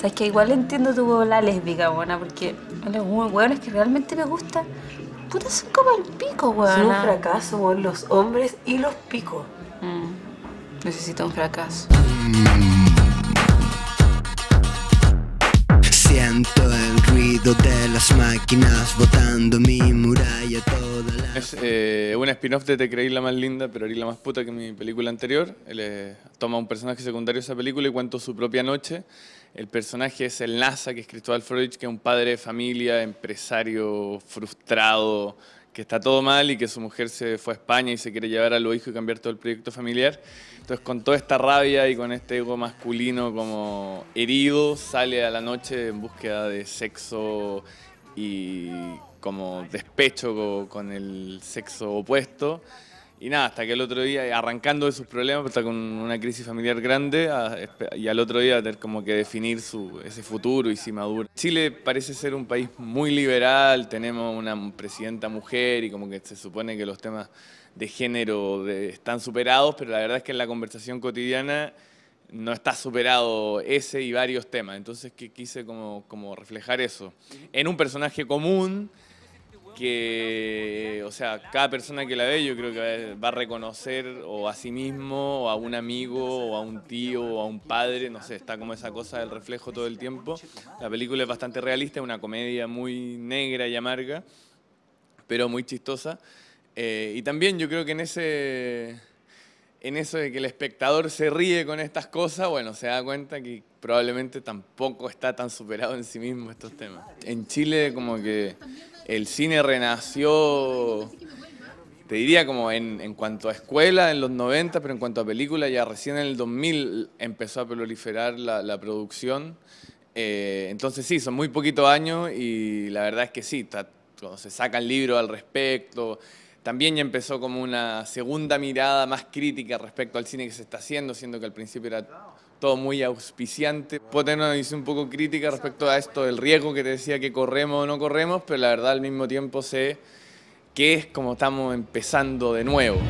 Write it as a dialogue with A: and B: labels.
A: O que igual entiendo tu la lésbica, buena, porque a los hueones que realmente me gusta, puta, son como el pico, weón. Son un fracaso, weón, los hombres y los picos. Mm, necesito un fracaso. Siento el ruido de las máquinas botando mi muralla toda la... Es eh, spin-off de Te creí la más linda, pero eres la más puta que mi película anterior. Él toma un personaje secundario de esa película y cuenta su propia noche el personaje es el NASA, que es Cristóbal Freud, que es un padre de familia, empresario frustrado, que está todo mal y que su mujer se fue a España y se quiere llevar a los hijos y cambiar todo el proyecto familiar. Entonces, con toda esta rabia y con este ego masculino como herido, sale a la noche en búsqueda de sexo y como despecho con el sexo opuesto. Y nada, hasta que el otro día, arrancando de sus problemas, está con una crisis familiar grande y al otro día tener como que definir su, ese futuro y si madura. Chile parece ser un país muy liberal, tenemos una presidenta mujer y como que se supone que los temas de género están superados, pero la verdad es que en la conversación cotidiana no está superado ese y varios temas. Entonces que quise como, como reflejar eso en un personaje común que, o sea, cada persona que la ve yo creo que va a reconocer o a sí mismo, o a un amigo, o a un tío, o a un padre, no sé, está como esa cosa del reflejo todo el tiempo. La película es bastante realista, es una comedia muy negra y amarga, pero muy chistosa. Eh, y también yo creo que en ese en eso de que el espectador se ríe con estas cosas, bueno, se da cuenta que probablemente tampoco está tan superado en sí mismo estos temas. En Chile como que el cine renació, te diría como en, cuanto a escuela en los 90, pero en cuanto a película ya recién en el 2000 empezó a proliferar la, producción. Eh, entonces sí, son muy poquitos años y la verdad es que sí, cuando se el libro al respecto, también ya empezó como una segunda mirada más crítica respecto al cine que se está haciendo, siendo que al principio era todo muy auspiciante. Puedo tener una visión un poco crítica respecto a esto del riesgo que te decía que corremos o no corremos, pero la verdad al mismo tiempo sé que es como estamos empezando de nuevo.